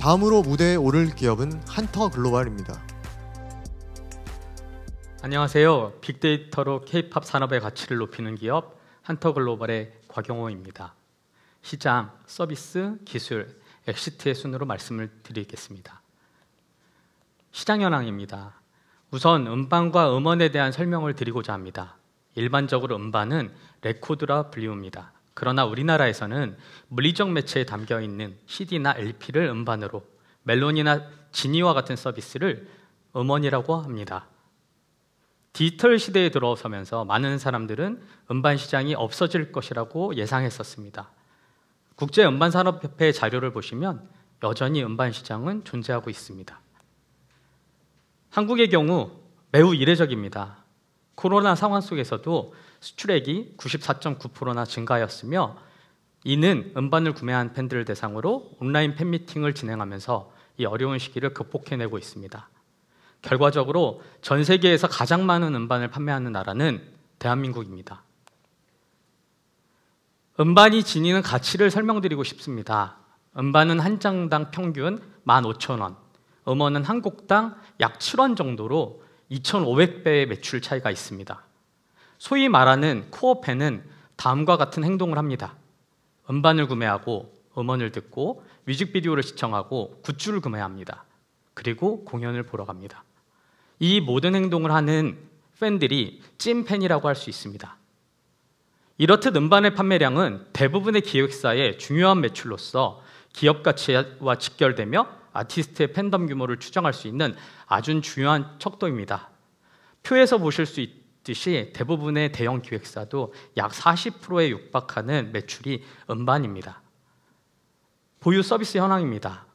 다음으로 무대에 오를 기업은 한터 글로벌입니다. 안녕하세요. 빅데이터로 K-팝 산업의 가치를 높이는 기업 한터 글로벌의 곽영호입니다. 시장, 서비스, 기술, 엑시트의 순으로 말씀을 드리겠습니다. 시장 현황입니다. 우선 음반과 음원에 대한 설명을 드리고자 합니다. 일반적으로 음반은 레코드라 불리웁니다. 그러나 우리나라에서는 물리적 매체에 담겨 있는 CD나 LP를 음반으로 멜론이나 지니와 같은 서비스를 음원이라고 합니다. 디지털 시대에 들어서면서 많은 사람들은 음반 시장이 없어질 것이라고 예상했었습니다. 국제 음반 산업협회 자료를 보시면 여전히 음반 시장은 존재하고 있습니다. 한국의 경우 매우 이례적입니다. 코로나 상황 속에서도 수출액이 94.9%나 증가하였으며 이는 음반을 구매한 팬들을 대상으로 온라인 팬미팅을 진행하면서 이 어려운 시기를 극복해내고 있습니다. 결과적으로 전 세계에서 가장 많은 음반을 판매하는 나라는 대한민국입니다. 음반이 지니는 가치를 설명드리고 싶습니다. 음반은 한 장당 평균 15,000원, 음원은 한 곡당 약 7원 정도로 2,500배의 매출 차이가 있습니다. 소위 말하는 코어팬은 다음과 같은 행동을 합니다. 음반을 구매하고 음원을 듣고 뮤직비디오를 시청하고 굿즈를 구매합니다. 그리고 공연을 보러 갑니다. 이 모든 행동을 하는 팬들이 찐팬이라고 할 수 있습니다. 이렇듯 음반의 판매량은 대부분의 기획사의 중요한 매출로서 기업 가치와 직결되며 아티스트의 팬덤 규모를 추정할 수 있는 아주 중요한 척도입니다. 표에서 보실 수 있듯이 대부분의 대형 기획사도 약 40%에 육박하는 매출이 음반입니다. 보유 서비스 현황입니다.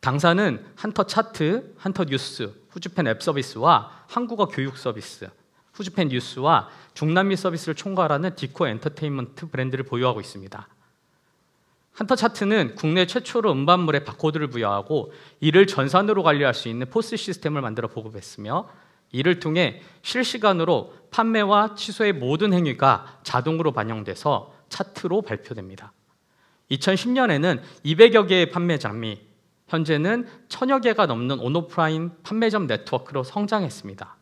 당사는 한터 차트, 한터 뉴스, 후주팬앱 서비스와 한국어 교육 서비스, 후주팬 뉴스와 중남미 서비스를 총괄하는 디코 엔터테인먼트 브랜드를 보유하고 있습니다. 한터 차트는 국내 최초로 음반물에 바코드를 부여하고 이를 전산으로 관리할 수 있는 포스 시스템을 만들어 보급했으며 이를 통해 실시간으로 판매와 취소의 모든 행위가 자동으로 반영돼서 차트로 발표됩니다. 2010년에는 200여 개의 판매장 및 현재는 1 0 0 0여 개가 넘는 온오프라인 판매점 네트워크로 성장했습니다.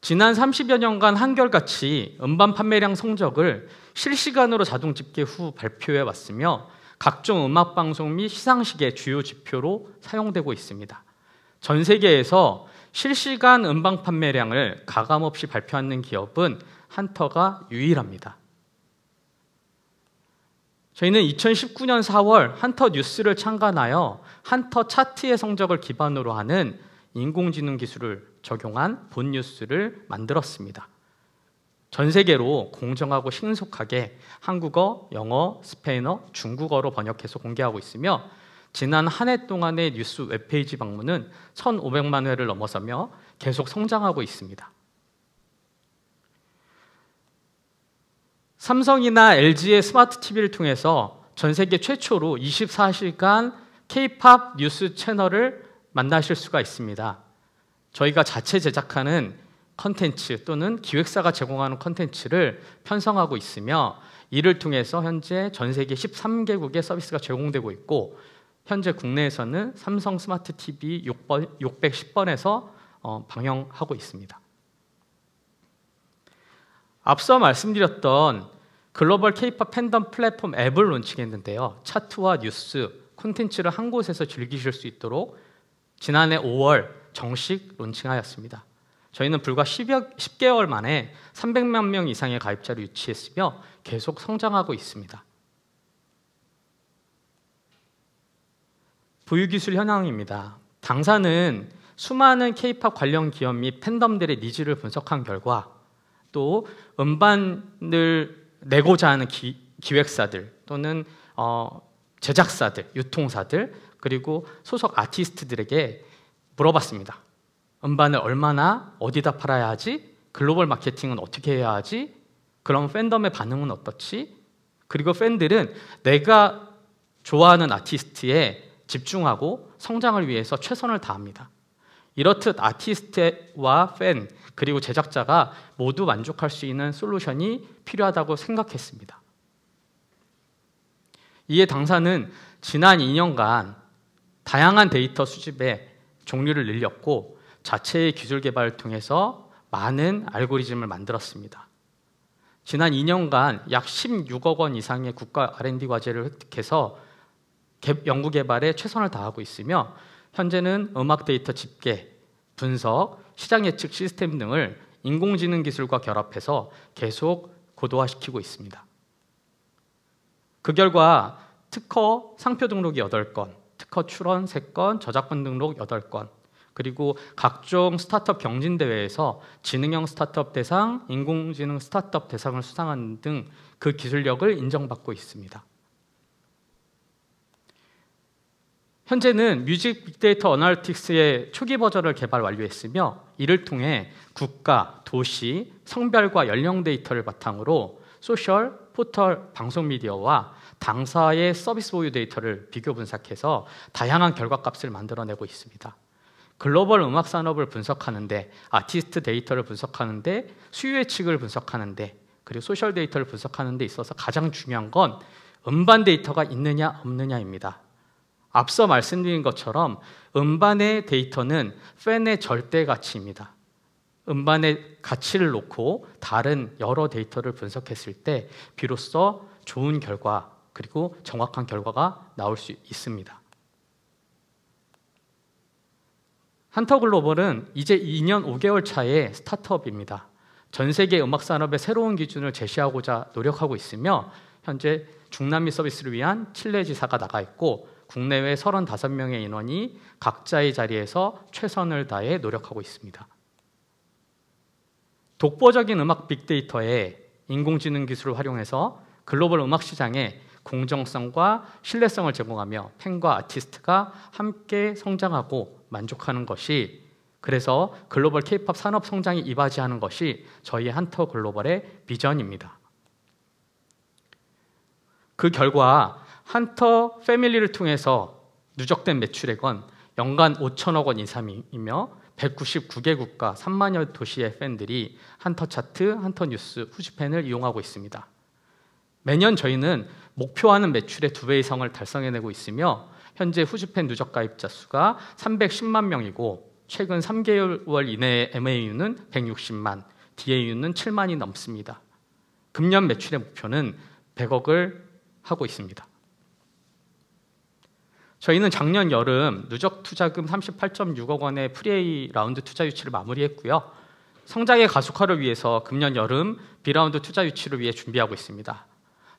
지난 30여 년간 한결같이 음반 판매량 성적을 실시간으로 자동 집계 후 발표해 왔으며 각종 음악 방송 및 시상식의 주요 지표로 사용되고 있습니다. 전 세계에서 실시간 음반 판매량을 가감 없이 발표하는 기업은 한터가 유일합니다. 저희는 2019년 4월 한터 뉴스를 창간하여 한터 차트의 성적을 기반으로 하는 인공지능 기술을 적용한 본 뉴스를 만들었습니다. 전 세계로 공정하고 신속하게 한국어, 영어, 스페인어, 중국어로 번역해서 공개하고 있으며 지난 한 해 동안의 뉴스 웹페이지 방문은 1,500만 회를 넘어서며 계속 성장하고 있습니다. 삼성이나 LG의 스마트 TV를 통해서 전 세계 최초로 24시간 K-팝 뉴스 채널을 만나실 수가 있습니다. 저희가 자체 제작하는 컨텐츠 또는 기획사가 제공하는 컨텐츠를 편성하고 있으며 이를 통해서 현재 전 세계 13개국의 서비스가 제공되고 있고 현재 국내에서는 삼성 스마트 TV 6번, 610번에서 어, 방영하고 있습니다. 앞서 말씀드렸던 글로벌 케이팝 팬덤 플랫폼 앱을 론칭했는데요. 차트와 뉴스, 콘텐츠를 한 곳에서 즐기실 수 있도록 지난해 5월 정식 론칭하였습니다. 저희는 불과 10여, 10개월 만에 300만 명 이상의 가입자를 유치했으며 계속 성장하고 있습니다. 보유기술 현황입니다. 당사는 수많은 케이팝 관련 기업 및 팬덤들의 니즈를 분석한 결과 또 음반을 내고자 하는 기, 기획사들 또는 어, 제작사들, 유통사들, 그리고 소속 아티스트들에게 물어봤습니다. 음반을 얼마나 어디다 팔아야 하지? 글로벌 마케팅은 어떻게 해야 하지? 그럼 팬덤의 반응은 어떻지? 그리고 팬들은 내가 좋아하는 아티스트에 집중하고 성장을 위해서 최선을 다합니다. 이렇듯 아티스트와 팬 그리고 제작자가 모두 만족할 수 있는 솔루션이 필요하다고 생각했습니다. 이에 당사는 지난 2년간 다양한 데이터 수집에 종류를 늘렸고 자체의 기술 개발을 통해서 많은 알고리즘을 만들었습니다. 지난 2년간 약 16억 원 이상의 국가 R&D 과제를 획득해서 연구 개발에 최선을 다하고 있으며 현재는 음악 데이터 집계, 분석, 시장 예측 시스템 등을 인공지능 기술과 결합해서 계속 고도화시키고 있습니다. 그 결과 특허 상표 등록이 8건, 특허 출원 3건, 저작권 등록 8건, 그리고 각종 스타트업 경진 대회에서 지능형 스타트업 대상, 인공지능 스타트업 대상을 수상한 등 그 기술력을 인정받고 있습니다. 현재는 뮤직 빅데이터 어널리틱스의 초기 버전을 개발 완료했으며 이를 통해 국가, 도시, 성별과 연령 데이터를 바탕으로 소셜, 포털 방송 미디어와 당사의 서비스 보유 데이터를 비교 분석해서 다양한 결과값을 만들어내고 있습니다. 글로벌 음악 산업을 분석하는데 아티스트 데이터를 분석하는데 수요 예측을 분석하는데 그리고 소셜 데이터를 분석하는 데 있어서 가장 중요한 건 음반 데이터가 있느냐 없느냐입니다. 앞서 말씀드린 것처럼 음반의 데이터는 팬의 절대 가치입니다. 음반의 가치를 놓고 다른 여러 데이터를 분석했을 때 비로소 좋은 결과 그리고 정확한 결과가 나올 수 있습니다. 한터글로벌은 이제 2년 5개월 차의 스타트업입니다. 전 세계 음악 산업의 새로운 기준을 제시하고자 노력하고 있으며 현재 중남미 서비스를 위한 칠레 지사가 나가 있고 국내외 35명의 인원이 각자의 자리에서 최선을 다해 노력하고 있습니다. 독보적인 음악 빅데이터에 인공지능 기술을 활용해서 글로벌 음악 시장에 공정성과 신뢰성을 제공하며 팬과 아티스트가 함께 성장하고 만족하는 것이 그래서 글로벌 케이팝 산업 성장에 이바지하는 것이 저희 한터 글로벌의 비전입니다. 그 결과 한터 패밀리를 통해서 누적된 매출액은 연간 5천억 원 이상이며 199개국과 3만여 도시의 팬들이 한터 차트, 한터 뉴스, 후지팬을 이용하고 있습니다. 매년 저희는 목표하는 매출의 두 배 이상을 달성해내고 있으며 현재 후지팬 누적 가입자 수가 310만 명이고 최근 3개월 이내에 MAU는 160만, DAU는 7만이 넘습니다. 금년 매출의 목표는 100억을 하고 있습니다. 저희는 작년 여름 누적 투자금 38.6억 원의 프리에이 라운드 투자 유치를 마무리했고요. 성장의 가속화를 위해서 금년 여름 비라운드 투자 유치를 위해 준비하고 있습니다.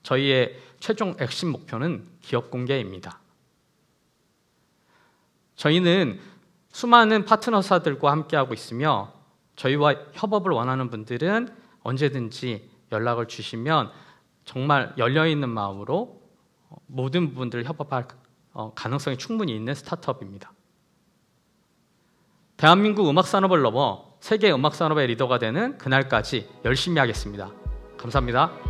저희의 최종 핵심 목표는 기업 공개입니다. 저희는 수많은 파트너사들과 함께하고 있으며 저희와 협업을 원하는 분들은 언제든지 연락을 주시면 정말 열려있는 마음으로 모든 분들 을 협업할 어, 가능성이 충분히 있는 스타트업입니다. 대한민국 음악 산업을 넘어 세계 음악 산업의 리더가 되는 그날까지 열심히 하겠습니다. 감사합니다.